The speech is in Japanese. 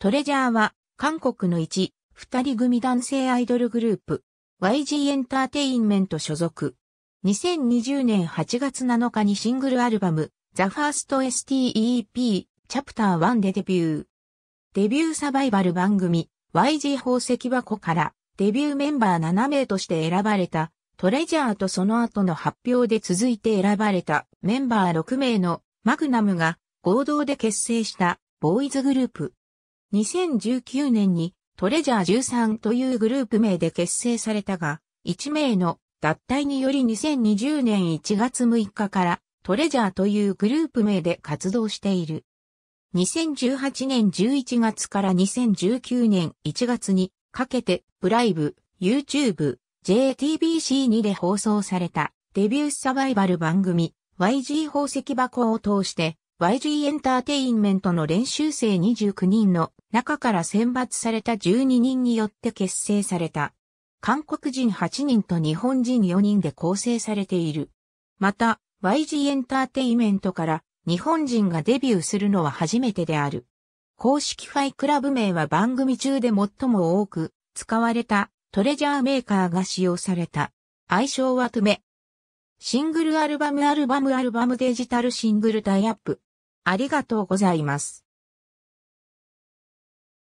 トレジャーは、韓国の1、二人組男性アイドルグループ、YG エンターテインメント所属。2020年8月7日にシングルアルバム、The First STEP Chapter 1でデビュー。デビューサバイバル番組、YG 宝石箱からデビューメンバー7名として選ばれた、トレジャーとその後の発表で続いて選ばれたメンバー6名のマグナムが合同で結成したボーイズグループ。2019年にトレジャー13というグループ名で結成されたが、1名の脱退により2020年1月6日からトレジャーというグループ名で活動している。2018年11月から2019年1月にかけてプライブ、YouTube、JTBC2 で放送されたデビューサバイバル番組 YG 宝石箱を通して YG エンターテインメントの練習生29人の中から選抜された12人によって結成された。韓国人8人と日本人4人で構成されている。また、YG エンターテインメントから日本人がデビューするのは初めてである。公式ファイクラブ名は番組中で最も多く使われたトレジャーメーカーが使用された。愛称はトゥメ。シングルアルバムアルバムアルバムデジタルシングルタイアップ。ありがとうございます。